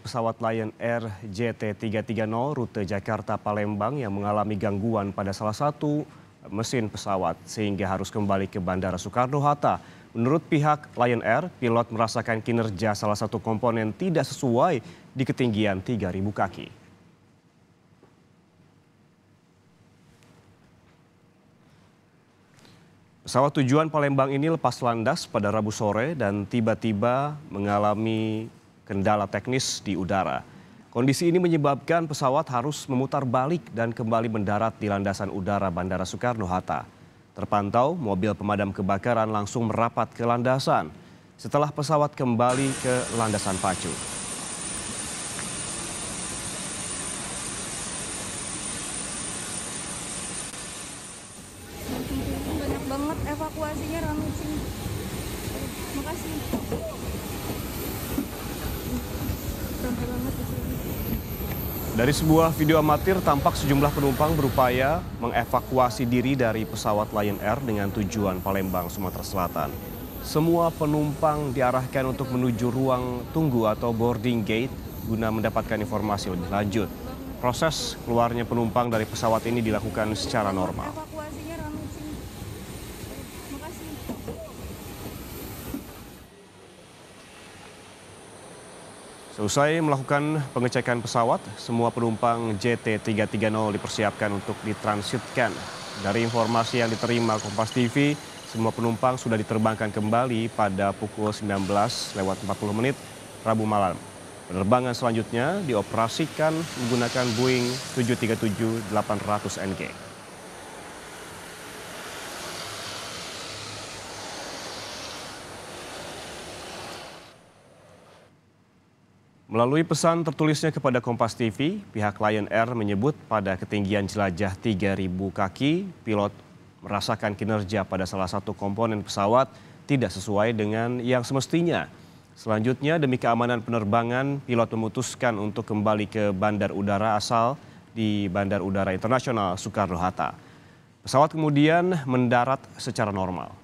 pesawat Lion Air JT330 rute Jakarta-Palembang yang mengalami gangguan pada salah satu mesin pesawat sehingga harus kembali ke Bandara Soekarno-Hatta. Menurut pihak Lion Air, pilot merasakan kinerja salah satu komponen tidak sesuai di ketinggian 3.000 kaki. Pesawat tujuan Palembang ini lepas landas pada Rabu sore dan tiba-tiba mengalami kendala teknis di udara. Kondisi ini menyebabkan pesawat harus memutar balik dan kembali mendarat di landasan udara Bandara Soekarno-Hatta. Terpantau, mobil pemadam kebakaran langsung merapat ke landasan setelah pesawat kembali ke landasan pacu. banget evakuasinya rame Terima kasih. Dari sebuah video amatir tampak sejumlah penumpang berupaya mengevakuasi diri dari pesawat Lion Air dengan tujuan Palembang, Sumatera Selatan. Semua penumpang diarahkan untuk menuju ruang tunggu atau boarding gate guna mendapatkan informasi lebih lanjut. Proses keluarnya penumpang dari pesawat ini dilakukan secara normal. Seusai melakukan pengecekan pesawat, semua penumpang JT330 dipersiapkan untuk ditransitkan. Dari informasi yang diterima Kompas TV, semua penumpang sudah diterbangkan kembali pada pukul 19 lewat 40 menit Rabu malam. Penerbangan selanjutnya dioperasikan menggunakan Boeing 737-800NG. Melalui pesan tertulisnya kepada Kompas TV, pihak Lion Air menyebut pada ketinggian jelajah 3.000 kaki, pilot merasakan kinerja pada salah satu komponen pesawat tidak sesuai dengan yang semestinya. Selanjutnya, demi keamanan penerbangan, pilot memutuskan untuk kembali ke bandar udara asal di Bandar Udara Internasional Soekarno-Hatta. Pesawat kemudian mendarat secara normal.